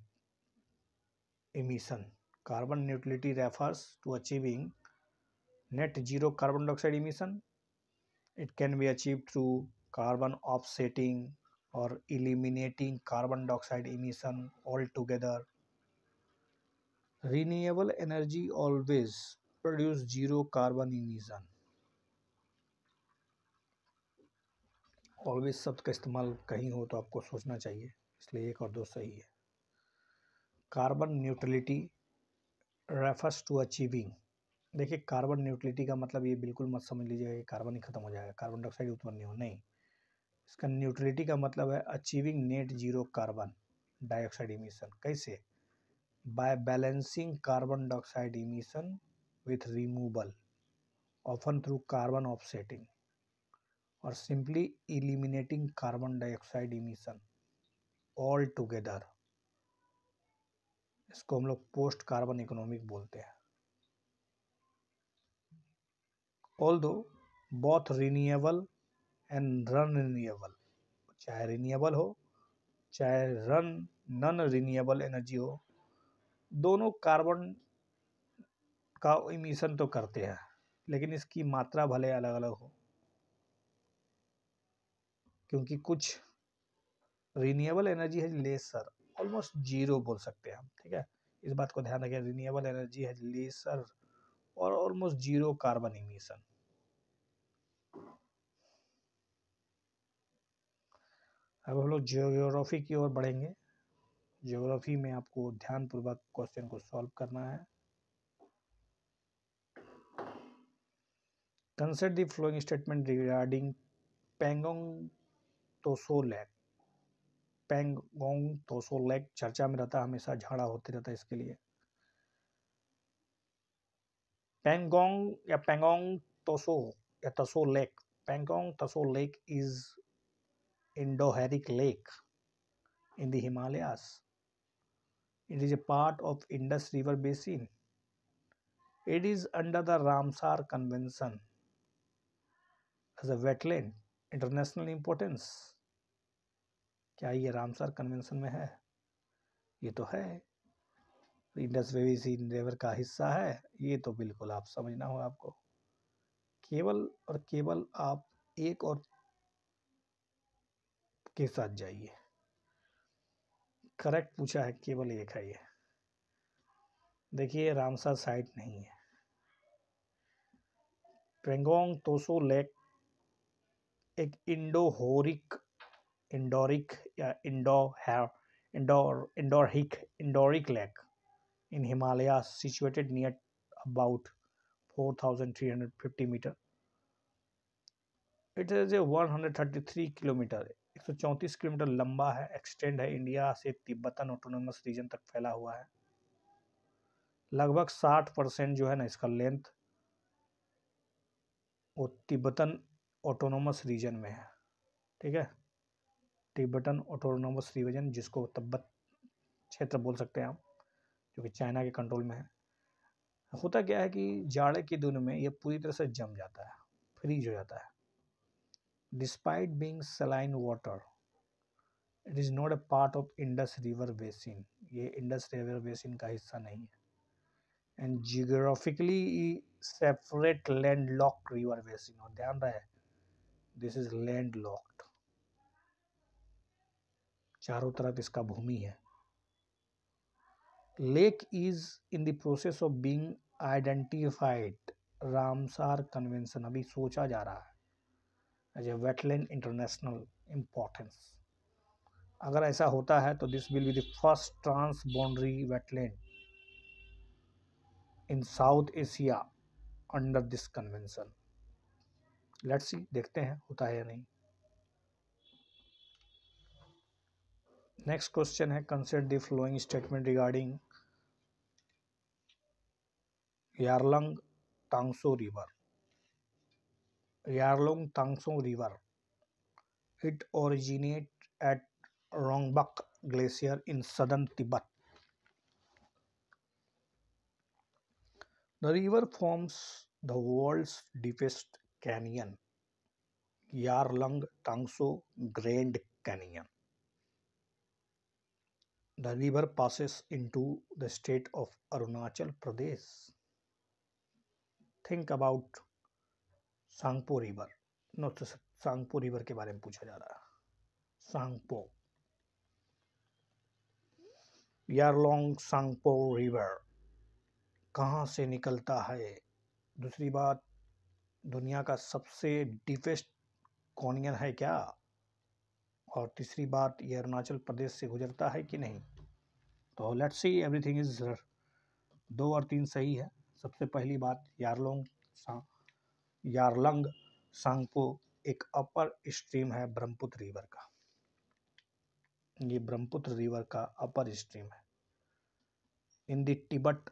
emission. Carbon neutrality refers to achieving net zero carbon dioxide emission. It can be achieved through carbon offsetting, or eliminating carbon dioxide emission altogether. Renewable energy always produce zero carbon emission. Always शब्द का इस्तेमाल कहीं हो तो आपको सोचना चाहिए इसलिए एक और दो सही है carbon neutrality refers to achieving देखिए कार्बन न्यूट्रलिटी का मतलब ये बिल्कुल मत समझ लीजिएगा कि कार्बन ही खत्म हो जाएगा कार्बन डाइऑक्साइड उत्पन्न नहीं हो नहीं इसका न्यूट्रलिटी का मतलब है achieving net zero carbon dioxide emission कैसे by balancing carbon dioxide emission with removal often through carbon offsetting और simply eliminating carbon dioxide emission altogether इसको हम लोग पोस्ट कार्बन इकोनॉमिक बोलते हैं although both renewable and non renewable चाहे renewable हो चाहे रन नन रिन्यूएबल एनर्जी हो दोनों कार्बन का इमिशन तो करते हैं लेकिन इसकी मात्रा भले अलग अलग हो क्योंकि कुछ रिन्यूएबल एनर्जी है लेसर ऑलमोस्ट जीरो बोल सकते हैं हम ठीक है इस बात को ध्यान रखें रिन्यूएबल एनर्जी है लेसर और ऑलमोस्ट जीरो कार्बन इमिशन अब हम लोग जियोग्राफी की ओर बढ़ेंगे जियोग्राफी में आपको ध्यानपूर्वक क्वेश्चन को सॉल्व करना है consider the following statement regarding Pangong Tso lake Pangong Tso lake चर्चा में रहता हमेशा झाड़ा होते रहता है इसके लिए पेंगोंग या पेंगोंग तोसो या तसो lake Pangong Tso lake is indo Indoharic Lake in the Himalayas. It is a part of Indus River Basin. It is under the Ramsar Convention as a wetland international importance क्या ये रामसर कन्वेंशन में है ये तो है इंडस वेवीसीन रेवर का हिस्सा है ये तो बिल्कुल आप समझना होगा आपको केवल और केवल आप एक और के साथ जाइए करेक्ट पूछा है केवल एक है ये देखिए रामसर साइट नहीं है पेंगोंग तोसो लेक एक इंडो होरिक इंडोरिक या इंडो है इंडोर endorheic endorheic lake in Himalaya situated near about four thousand three hundred fifty metre it is a one hundred thirty three kilometre 134 kilometre लंबा है एक्सटेंड है इंडिया से तिब्बतन ऑटोनोमस रीजन तक फैला हुआ है लगभग 60 परसेंट जो है ना इसका लेंथ वो तिब्बतन ऑटोनोमस रीजन में है ठीक है तिब्बतन ऑटोनोमस रीजन जिसको तिब्बत क्षेत्र बोल सकते हैं हम जो कि चाइना के कंट्रोल में है होता क्या है कि जाड़े के दिनों में ये पूरी तरह से जम जाता है फ्रीज हो जाता है despite being saline water it is not a part of indus river basin ye indus river basin ka hissa nahi hai and geographically separate landlocked river basin basin dhyan rahe this is landlocked charo taraf iska bhumi hai lake is in the process of being identified ramsar convention abhi socha ja raha hai as a wetland international importance अगर ऐसा होता है तो this will be the first transboundary wetland in south Asia under this convention let's see देखते हैं होता है या नहीं नेक्स्ट क्वेश्चन है consider the following statement regarding Yarlung Tsangpo river Yarlung Tangsung River. It originates at Rongbuk Glacier in southern Tibet. The river forms the world's deepest canyon, Yarlung Tangso Grand Canyon. The river passes into the state of Arunachal Pradesh. Think about Tsangpo river north तो Tsangpo river के बारे में पूछा जा रहा है Tsangpo यारलोंग Tsangpo river कहाँ से निकलता है दूसरी बात दुनिया का सबसे डीपेस्ट कॉनियन है क्या और तीसरी बात ये अरुणाचल प्रदेश से गुजरता है कि नहीं तो लेट्स सी एवरीथिंग इज़ दो और तीन सही है सबसे पहली बात यारलोंग सांग यारलंग सांगपो एक अपर स्ट्रीम है ब्रह्मपुत्र रिवर का ये ब्रह्मपुत्र रिवर का अपर स्ट्रीम है in the Tibet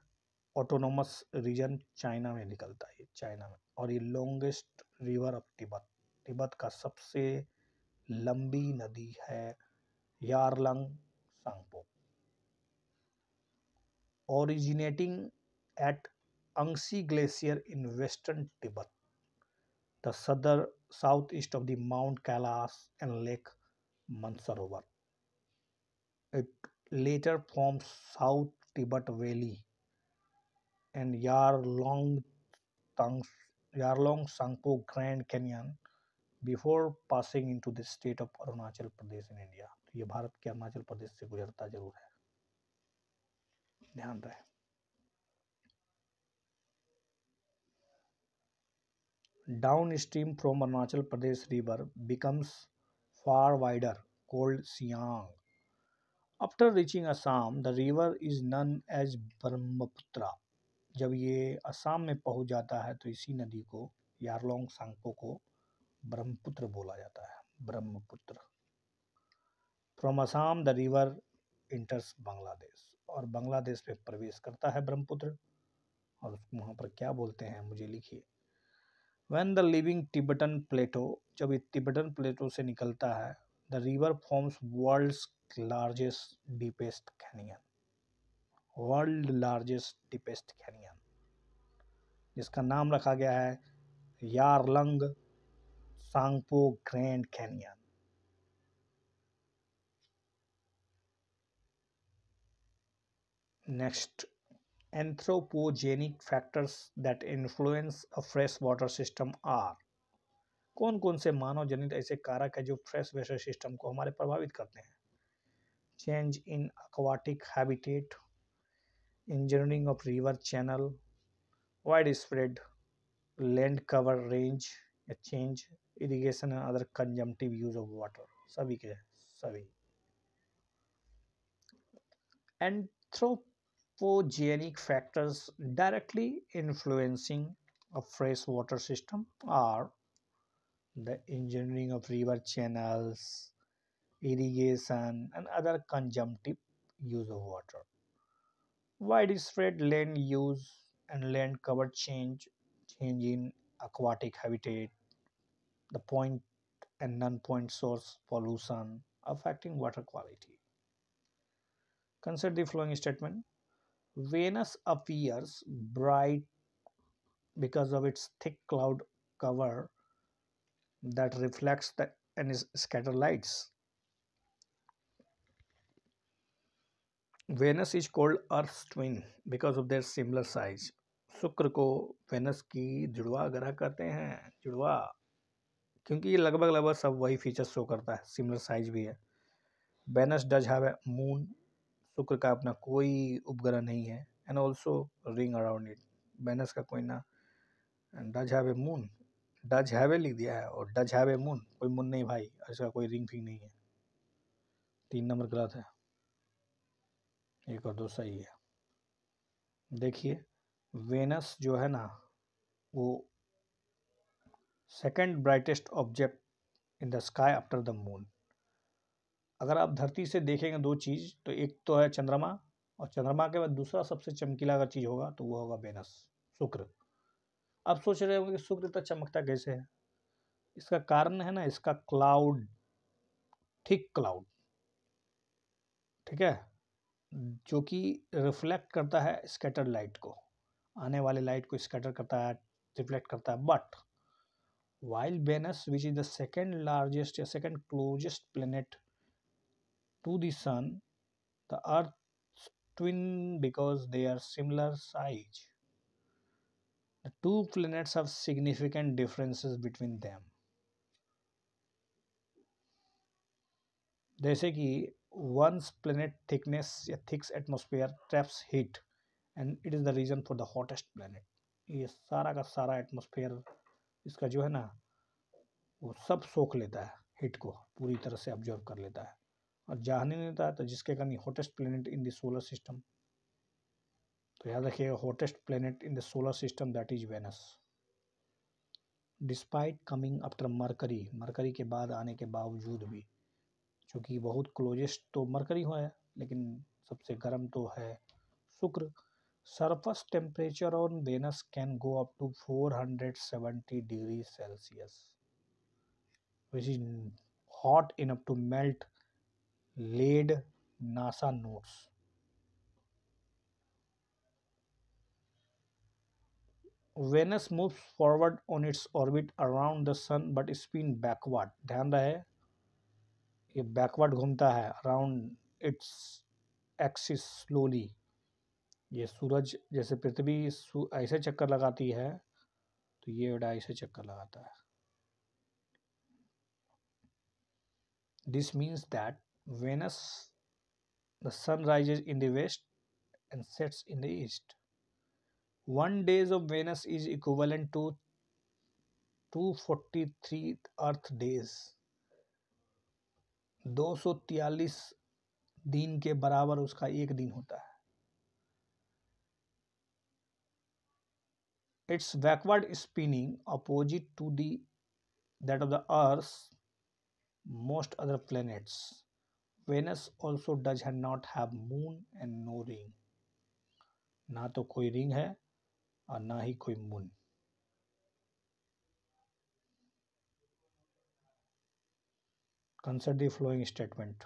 autonomous region China में निकलता है चाइना में और ये लॉन्गेस्ट रिवर ऑफ तिब्बत तिब्बत का सबसे लंबी नदी है Yarlung Tsangpo originating at Angsi glacier in western Tibet the southern southeast of the Mount Kailash and Lake Mansarovar. It later forms South Tibet Valley and Yarlong Yarlong Sangpo Grand Canyon before passing into the state of Arunachal Pradesh in India. ये भारत के अरुणाचल प्रदेश से गुजरता जरूर है ध्यान रहे downstream from Arunachal Pradesh river becomes far wider called Siang. After reaching Assam, the river is known as Brahmaputra. जब ये असम में पहुंच जाता है तो इसी नदी को यारलोंग सांगपो को ब्रह्मपुत्र बोला जाता है Brahmaputra from Assam the river enters Bangladesh और बांग्लादेश में प्रवेश करता है ब्रह्मपुत्र और वहाँ पर क्या बोलते हैं मुझे लिखिए when the leaving Tibetan plateau जब ये टिबटन प्लेटो से निकलता है the river forms world largest deepest canyon world largest deepest canyon जिसका नाम रखा गया है Yarlung Tsangpo grand canyon next anthropogenic factors that influence a freshwater system are कौन कौन से मानव जनित ऐसे कारक है जो फ्रेश वेटर सिस्टम को हमारे प्रभावित करते हैं change in aquatic habitat engineering of river channel widespread land cover range या change irrigation and other consumptive use of water सभी के सभी एंथ्रोप Anthropogenic factors directly influencing a freshwater system are the engineering of river channels, irrigation, and other consumptive use of water. Widespread land use and land cover change, change in aquatic habitat, the point and non-point source pollution affecting water quality. Consider the following statement. Venus appears bright because of its thick cloud cover that reflects the and is scatter lights. venus is called earth's twin because of their similar size शुक्र को Venus की जुड़वा ग्रह कहते हैं जुड़वा क्योंकि ये लगभग लगभग सब वही फीचर्स शो करता है सिमिलर साइज भी है Venus does have a moon शुक्र का अपना कोई उपग्रह नहीं है and also ring around it Venus का कोई ना does have a moon does a लिख दिया है और डज हैव ए मून कोई मून नहीं भाई ऐसा कोई रिंग फिंग नहीं है तीन नंबर गलत है एक और दो सही है देखिए वेनस जो है ना वो second brightest object in the sky after the moon अगर आप धरती से देखेंगे दो चीज़ तो एक तो है चंद्रमा और चंद्रमा के बाद दूसरा सबसे चमकीला अगर चीज़ होगा तो वो होगा बेनस शुक्र आप सोच रहे होंगे कि शुक्र इतना चमकता कैसे है इसका कारण है ना इसका क्लाउड ठीक क्लाउड ठीक है जो कि रिफ्लेक्ट करता है स्केटर लाइट को आने वाले लाइट को स्कैटर करता है रिफ्लेक्ट करता है but while Venus which is the second largest या second closest planet to the sun the earth's twin because they are similar size the two planets have significant differences between them जैसे कि once planet thickness या thicks atmosphere traps heat and it is the reason for the hottest planet ये सारा का सारा atmosphere इसका जो है ना वो सब सोख लेता है हीट को पूरी तरह से ऑब्जर्व कर लेता है और जाहनी ने था तो जिसके कारण hottest planet in the solar system तो याद रखिएगा hottest planet in the solar system that is Venus despite coming after Mercury Mercury के बाद आने के बावजूद भी क्योंकि बहुत क्लोजेस्ट तो मरकरी हो है लेकिन सबसे गर्म तो है शुक्र surface temperature on Venus can go up to seventy degree Celsius which is hot enough to melt lead NASA notes Venus moves forward on its orbit around the sun but spin backward ध्यान रहे ये backward घूमता है around its axis slowly ये सूरज जैसे पृथ्वी ऐसे चक्कर लगाती है तो ये बेटा ऐसे चक्कर लगाता है this means that Venus, the sun rises in the west and sets in the east. One days of Venus is equivalent to 243 earth days 243 दिन के बराबर उसका एक दिन होता है it's backward spinning opposite to that of the earth most other planets Venus also does है not have moon and no ring ना तो कोई रिंग है और ना ही कोई मून consider the following statement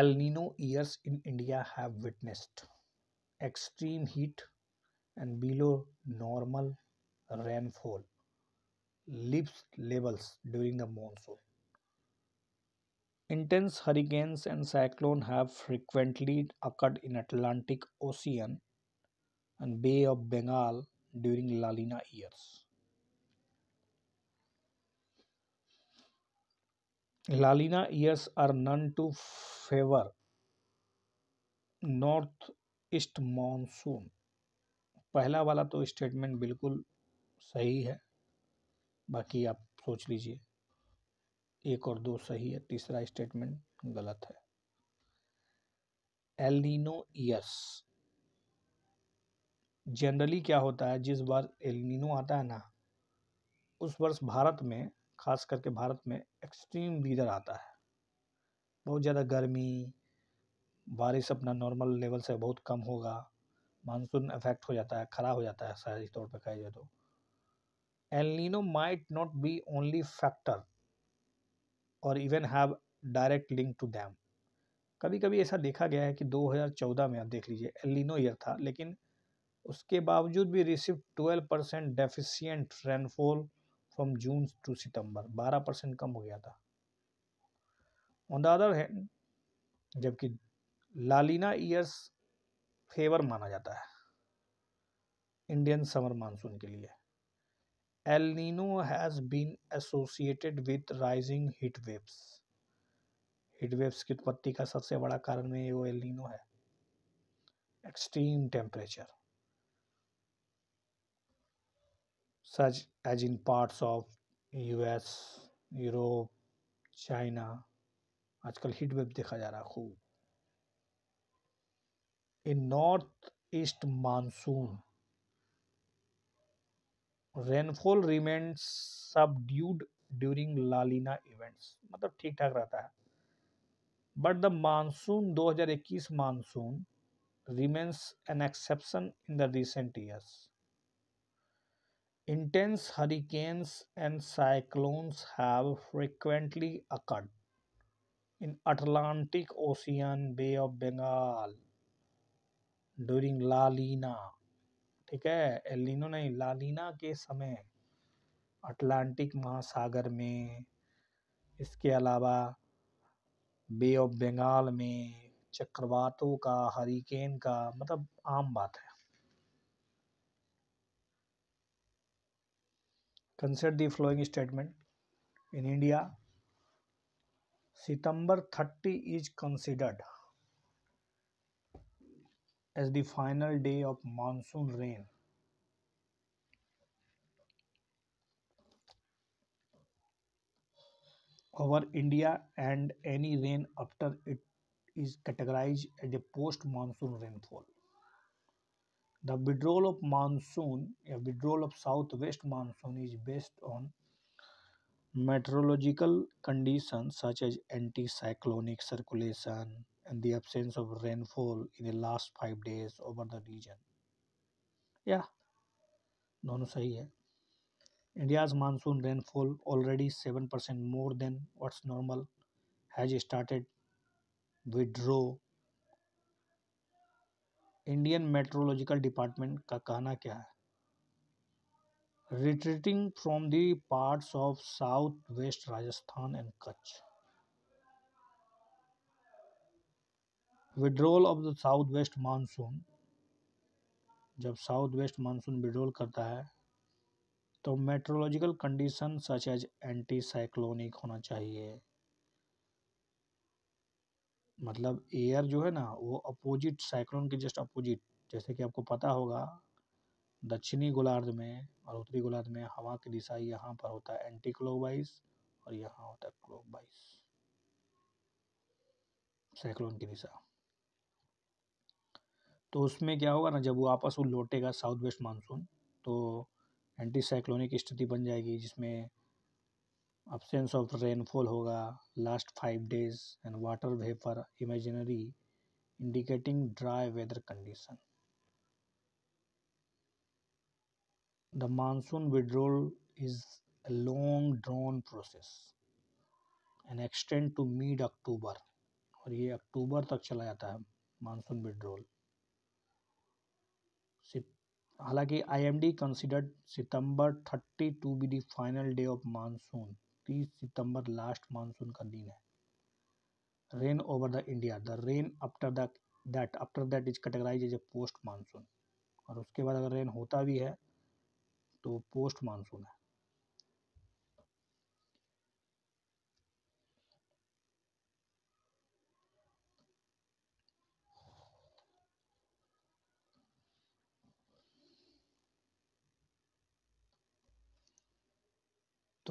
El Nino years in India have witnessed extreme heat and below normal rainfall leaves levels during the monsoon. Intense hurricanes and cyclones have frequently occurred in Atlantic Ocean and Bay of Bengal during La Nina years. La Nina years are known to favor northeast monsoon पहला वाला तो statement बिल्कुल सही है बाकी आप सोच लीजिए एक और दो सही है तीसरा स्टेटमेंट गलत है एलिनो यस जनरली क्या होता है जिस बार एलिनो आता है ना उस वर्ष भारत में खास करके भारत में एक्सट्रीम वीदर आता है बहुत ज़्यादा गर्मी बारिश अपना नॉर्मल लेवल से बहुत कम होगा मानसून अफेक्ट हो जाता है ख़राब हो जाता है शारीरिक तौर पर कहा जाए तो El Nino might not be only factor और even have direct link to them कभी कभी ऐसा देखा गया है कि 2014 में आप देख लीजिए एलिनो ईयर था लेकिन उसके बावजूद भी receive 12 percent deficient rainfall from June to September 12 percent कम हो गया था ऑन द अदर हैंड जबकि लालिना ईयर्स फेवर माना जाता है इंडियन समर मानसून के लिए El Nino has been associated with rising heat waves heat waves की उत्पत्ति का सबसे बड़ा कारण में वो एल नीनो है extreme temperature such as in parts of US Europe China आजकल हीट वेव देखा जा रहा है खूब a north east monsoon rainfall remained subdued during लालीना events मतलब ठीक ठाक रहता है बट द मानसून दो हजार इक्कीस monsoon remains an exception in the recent years intense hurricanes and cyclones have frequently occurred in Atlantic Ocean Bay of Bengal during La Nina ठीक है एलिनो नहीं लालीना के समय अटलांटिक महासागर में इसके अलावा बे ऑफ बंगाल में चक्रवातों का हरिकेन का मतलब आम बात है consider the following statement in India September thirty is considered as the final day of monsoon rain. over India and any rain after it is categorized as a post monsoon rainfall. The withdrawal of monsoon, a withdrawal of southwest monsoon is based on meteorological conditions such as anticyclonic circulation, and the absence of rainfall in the last five days over the region. Yeah, दोनों सही है India's monsoon rainfall already percent more than what's normal has started withdraw Indian Meteorological Department का कहना क्या है retreating from the parts of south west Rajasthan and Kutch withdrawal of the south west monsoon जब south west monsoon withdrawal करता है तो meteorological condition such as anti cyclonic होना चाहिए मतलब एयर जो है ना वो अपोजिट साइक्लोन के जस्ट अपोजिट जैसे कि आपको पता होगा दक्षिणी गोलार्ध में और उत्तरी गोलार्ध में हवा की दिशा यहाँ पर होता है एंटी क्लोबाइस और यहाँ होता है क्लोबाइस साइक्लोन की दिशा तो उसमें क्या होगा ना जब वो आपस वो लौटेगा साउथ वेस्ट मानसून तो एंटी साइक्लोनिक स्थिति बन जाएगी जिसमें अपसेंस ऑफ रेनफॉल होगा last five days and water vapour imaginary indicating dry weather condition the monsoon withdrawal is a long drawn process and extend to mid October और ये अक्टूबर तक चला जाता है मानसून विड्रोल हालांकि I M D considered September thirty to be the final day of monsoon तीस सितंबर last monsoon का दिन है rain over the India the rain after that after that is categorise as a post monsoon और उसके बाद अगर rain होता भी है तो पोस्ट मानसून है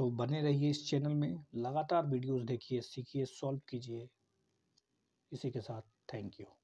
तो बने रहिए इस चैनल में लगातार वीडियोस देखिए सीखिए सॉल्व कीजिए इसी के साथ थैंक यू